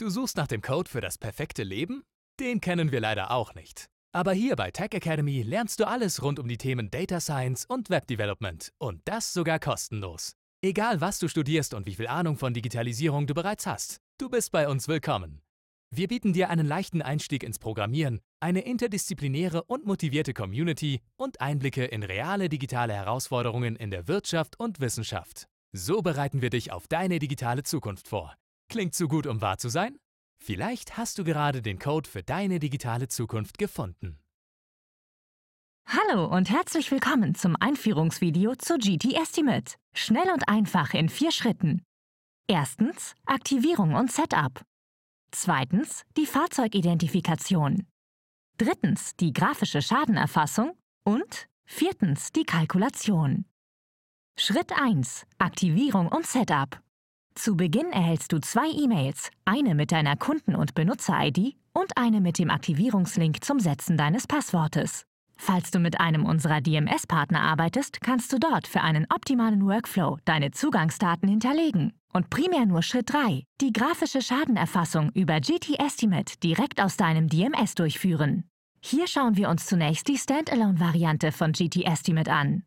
Du suchst nach dem Code für das perfekte Leben? Den kennen wir leider auch nicht. Aber hier bei Tech Academy lernst du alles rund um die Themen Data Science und Web Development und das sogar kostenlos. Egal, was du studierst und wie viel Ahnung von Digitalisierung du bereits hast, du bist bei uns willkommen. Wir bieten dir einen leichten Einstieg ins Programmieren, eine interdisziplinäre und motivierte Community und Einblicke in reale digitale Herausforderungen in der Wirtschaft und Wissenschaft. So bereiten wir dich auf deine digitale Zukunft vor. Klingt zu gut, um wahr zu sein? Vielleicht hast du gerade den Code für deine digitale Zukunft gefunden. Hallo und herzlich willkommen zum Einführungsvideo zur GT Estimate. Schnell und einfach in vier Schritten. Erstens Aktivierung und Setup. Zweitens die Fahrzeugidentifikation. Drittens die grafische Schadenerfassung. Und viertens die Kalkulation. Schritt 1. Aktivierung und Setup. Zu Beginn erhältst du zwei E-Mails, eine mit deiner Kunden- und Benutzer-ID und eine mit dem Aktivierungslink zum Setzen deines Passwortes. Falls du mit einem unserer DMS-Partner arbeitest, kannst du dort für einen optimalen Workflow deine Zugangsdaten hinterlegen. Und primär nur Schritt 3, die grafische Schadenerfassung über GT Estimate direkt aus deinem DMS durchführen. Hier schauen wir uns zunächst die Standalone-Variante von GT Estimate an.